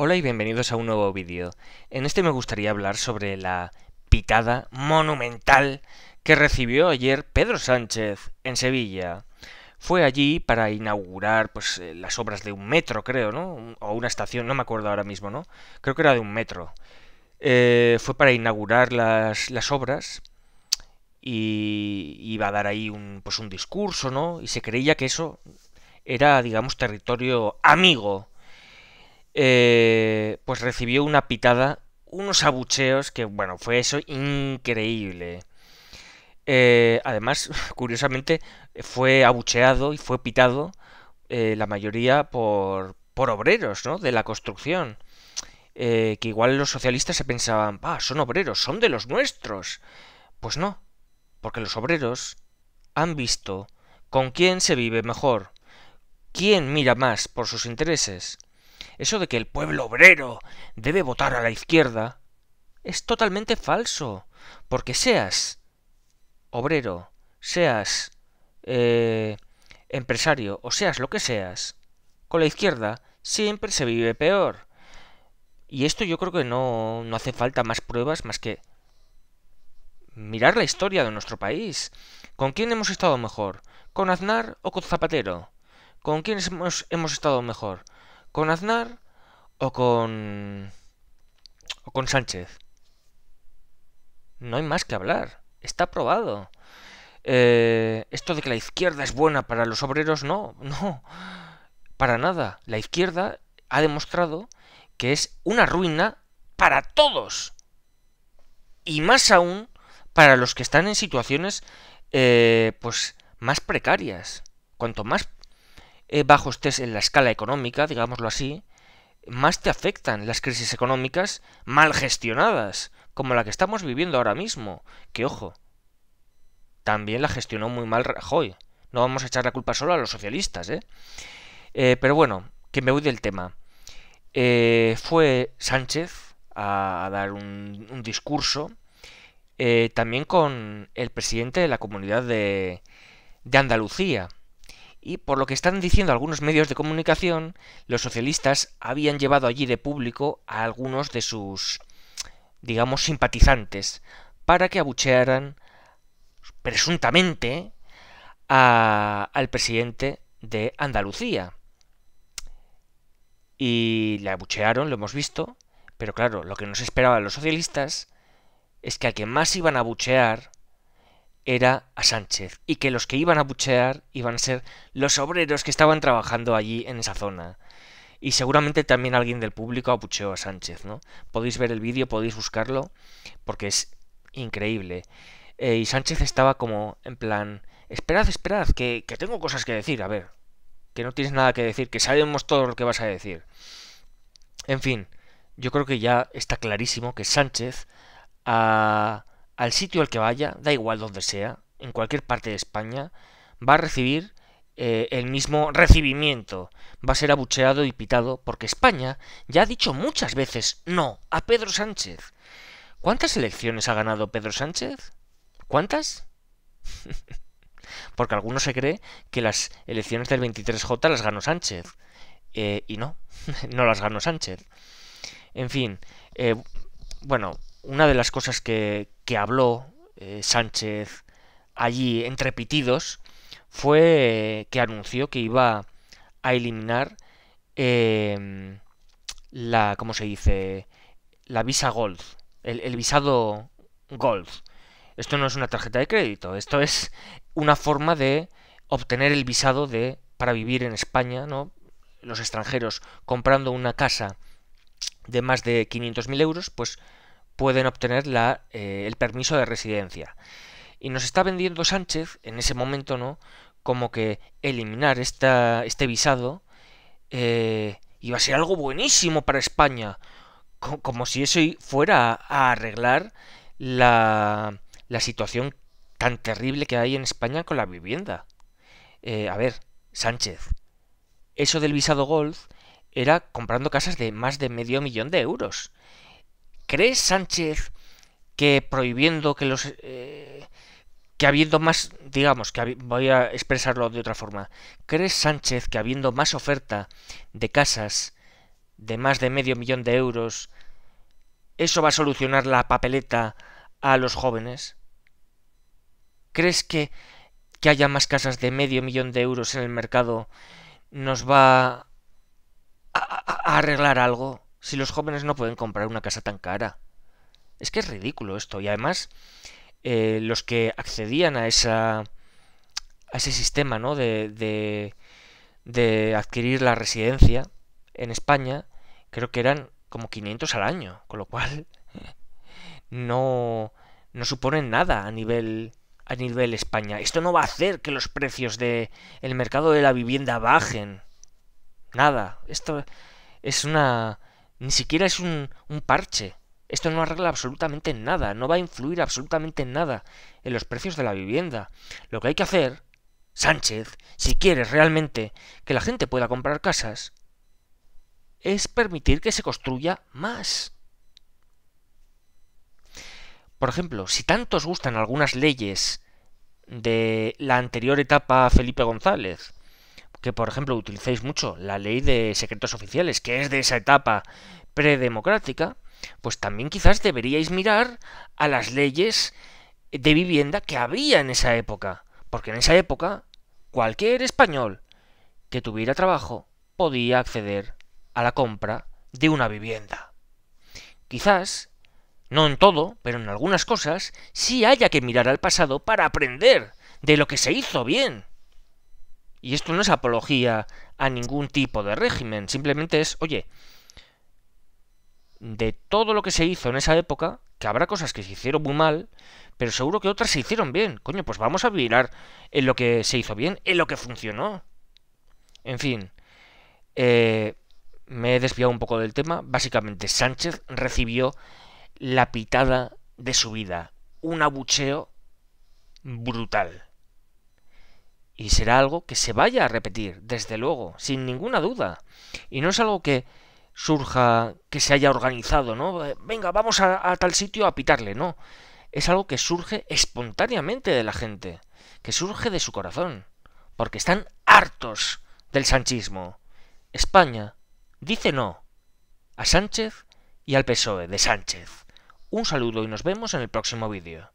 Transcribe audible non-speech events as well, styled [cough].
Hola y bienvenidos a un nuevo vídeo. En este me gustaría hablar sobre la pitada monumental que recibió ayer Pedro Sánchez en Sevilla. Fue allí para inaugurar pues, eh, las obras de un metro, creo, ¿no? O una estación, no me acuerdo ahora mismo, ¿no? Creo que era de un metro. Eh, fue para inaugurar las, obras y iba a dar ahí un, pues, un discurso, ¿no? Y se creía que eso era, digamos, territorio amigo eh, pues recibió una pitada, unos abucheos, que bueno, fue eso increíble. Eh, además, [laughs] curiosamente, fue abucheado y fue pitado eh, la mayoría por, por obreros ¿no? de la construcción. que igual los socialistas se pensaban, ah, son obreros, son de los nuestros. Pues no, porque los obreros han visto con quién se vive mejor, quién mira más por sus intereses eso de que el pueblo obrero debe votar a la izquierda, es totalmente falso. Porque seas obrero, seas eh, empresario o seas lo que seas, con la izquierda siempre se vive peor. Y esto yo creo que no, no hace falta más pruebas más que mirar la historia de nuestro país. ¿Con quién hemos estado mejor? ¿Con Aznar o con Zapatero? ¿Con quién hemos, hemos estado mejor? con Aznar o con o con Sánchez. No hay más que hablar. Está probado. Eh, esto de que la izquierda es buena para los obreros, no, [laughs] no, para nada. La izquierda ha demostrado que es una ruina para todos. Y más aún para los que están en situaciones eh, pues más precarias. Cuanto más eh, bajo bajos en la escala económica, digámoslo así, más te afectan las crisis económicas mal gestionadas, como la que estamos viviendo ahora mismo, que ojo, también la gestionó muy mal Rajoy. No vamos a echar la culpa solo a los socialistas, ¿eh? eh pero bueno, que me voy del tema. Eh, fue Sánchez a, dar un, discurso, también con el presidente de la comunidad de, de Andalucía, y por lo que están diciendo algunos medios de comunicación, los socialistas habían llevado allí de público a algunos de sus, digamos, simpatizantes, para que abuchearan presuntamente al presidente de Andalucía. Y le abuchearon, lo hemos visto, pero claro, lo que nos esperaban los socialistas es que a quien más iban a abuchear era a Sánchez y que los que iban a buchear iban a ser los obreros que estaban trabajando allí en esa zona. Y seguramente también alguien del público abucheó a Sánchez, ¿no? Podéis ver el vídeo, podéis buscarlo, porque es increíble. Eh, y Sánchez estaba como en plan, esperad, esperad, que, que tengo cosas que decir, a ver, que no tienes nada que decir, que sabemos todo lo que vas a decir. En fin, yo creo que ya está clarísimo que Sánchez ha al sitio al que vaya, da igual donde sea, en cualquier parte de España, va a recibir eh, el mismo recibimiento. Va a ser abucheado y pitado porque España ya ha dicho muchas veces no a Pedro Sánchez. ¿Cuántas elecciones ha ganado Pedro Sánchez? ¿Cuántas? [laughs] porque algunos se cree que las elecciones del 23J las ganó Sánchez. Eh, y no, [laughs] no las ganó Sánchez. En fin, eh, bueno, una de las cosas que, habló eh, Sánchez allí entre pitidos fue eh, que anunció que iba a eliminar em, la, ¿cómo se dice? La visa Gold, el, visado Gold. Esto no es una tarjeta de crédito, esto es una forma de obtener el visado de para vivir en España, ¿no? Los extranjeros comprando una casa de más de 500.000 euros, pues pueden obtener la, eh, el permiso de residencia. Y nos está vendiendo Sánchez, en ese momento, ¿no? Como que eliminar esta, este visado eh, iba a ser algo buenísimo para España. como si eso fuera a, arreglar la, la, situación tan terrible que hay en España con la vivienda. Eh, a ver, Sánchez, eso del visado golf era comprando casas de más de medio millón de euros. ¿Crees, Sánchez, que prohibiendo que los... Eh, que habiendo más, digamos, que voy a expresarlo de otra forma, ¿crees Sánchez que habiendo más oferta de casas de más de medio millón de euros, eso va a solucionar la papeleta a los jóvenes? ¿Crees que que haya más casas de medio millón de euros en el mercado nos va a arreglar algo? si los jóvenes no pueden comprar una casa tan cara? Es que es ridículo esto. Y además, eh, los que accedían a esa. a ese sistema, ¿no? De. de. de adquirir la residencia en España. Creo que eran como 500 al año. Con lo cual. [laughs] No. no suponen nada a nivel. a nivel España. Esto no va a hacer que los precios de. el mercado de la vivienda bajen. Nada. Esto. es una ni siquiera es un, un parche. Esto no arregla absolutamente nada, no va a influir absolutamente en nada en los precios de la vivienda. Lo que hay que hacer, Sánchez, si quieres realmente que la gente pueda comprar casas, es permitir que se construya más. Por ejemplo, si tanto os gustan algunas leyes de la anterior etapa Felipe González, que, por ejemplo, utilicéis mucho la ley de secretos oficiales, que es de esa etapa predemocrática, pues también quizás deberíais mirar a las leyes de vivienda que había en esa época. Porque en esa época, cualquier español que tuviera trabajo podía acceder a la compra de una vivienda. Quizás, no en todo, pero en algunas cosas, sí haya que mirar al pasado para aprender de lo que se hizo bien y esto no es apología a ningún tipo de régimen, simplemente es, oye, de todo lo que se hizo en esa época, que habrá cosas que se hicieron muy mal, pero seguro que otras se hicieron bien. Coño, pues vamos a mirar en lo que se hizo bien, en lo que funcionó. En fin, eh, me he desviado un poco del tema. Básicamente, Sánchez recibió la pitada de su vida, un abucheo brutal. Y será algo que se vaya a repetir, desde luego, sin ninguna duda. Y no es algo que surja, que se haya organizado, ¿no? Eh, venga, vamos a, tal sitio a pitarle, no. Es algo que surge espontáneamente de la gente, que surge de su corazón, porque están hartos del sanchismo. España dice no a Sánchez y al PSOE de Sánchez. Un saludo y nos vemos en el próximo vídeo.